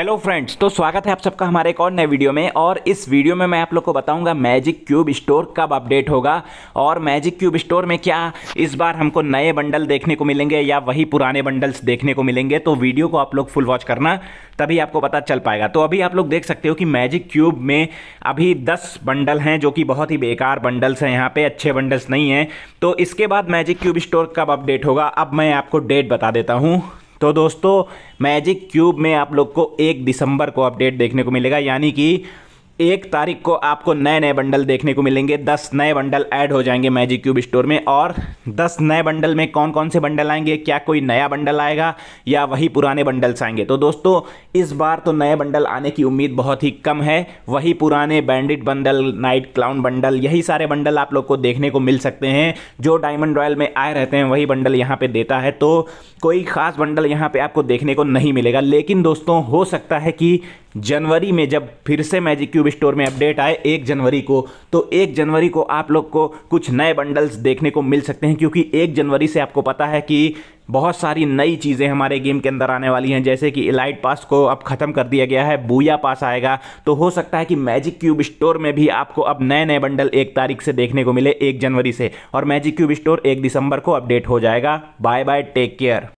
hello friends तो स्वागत है आप सबका हमारे एक और नए वीडियो में और इस वीडियो में मैं आप लोग को बताऊंगा मैजिक क्यूब स्टोर कब अपडेट होगा और मैजिक क्यूब स्टोर में क्या इस बार हमको नए बंडल देखने को मिलेंगे या वही पुराने बंडल्स देखने को मिलेंगे तो वीडियो को आप लोग फुल वॉच करना तभी आपको पता चल पाएगा तो अभी आप लोग देख सकते हो कि मैजिक क्यूब में अभी दस बंडल हैं जो कि बहुत ही बेकार बंडल्स हैं यहाँ पर अच्छे बंडल्स नहीं हैं तो इसके बाद मैजिक क्यूब स्टोर कब अपडेट होगा अब मैं आपको डेट बता देता हूँ तो दोस्तों मैजिक क्यूब में आप लोग को एक दिसंबर को अपडेट देखने को मिलेगा यानी कि एक तारीख को आपको नए नए बंडल देखने को मिलेंगे दस नए बंडल ऐड हो जाएंगे मैजिक क्यूब स्टोर में और दस नए बंडल में कौन कौन से बंडल आएंगे क्या कोई नया बंडल आएगा या वही पुराने बंडल्स आएंगे तो दोस्तों इस बार तो नए बंडल आने की उम्मीद बहुत ही कम है वही पुराने bandit bundle night clown bundle यही सारे बंडल आप लोग को देखने को मिल सकते हैं जो डायमंड रॉयल में आए रहते हैं वही बंडल यहाँ पर देता है तो कोई खास बंडल यहाँ पर आपको देखने को नहीं मिलेगा लेकिन दोस्तों हो सकता है कि जनवरी में जब फिर से मैजिक क्यूब स्टोर में अपडेट आए एक जनवरी को तो एक जनवरी को आप लोग को कुछ नए बंडल्स देखने को मिल सकते हैं क्योंकि एक जनवरी से आपको पता है कि बहुत सारी नई चीज़ें हमारे गेम के अंदर आने वाली हैं जैसे कि इलाइट पास को अब ख़त्म कर दिया गया है बूया पास आएगा तो हो सकता है कि मैजिक क्यूब स्टोर में भी आपको अब नए नए बंडल एक तारीख से देखने को मिले एक जनवरी से और मैजिक क्यूब स्टोर एक दिसंबर को अपडेट हो जाएगा बाय बाय टेक केयर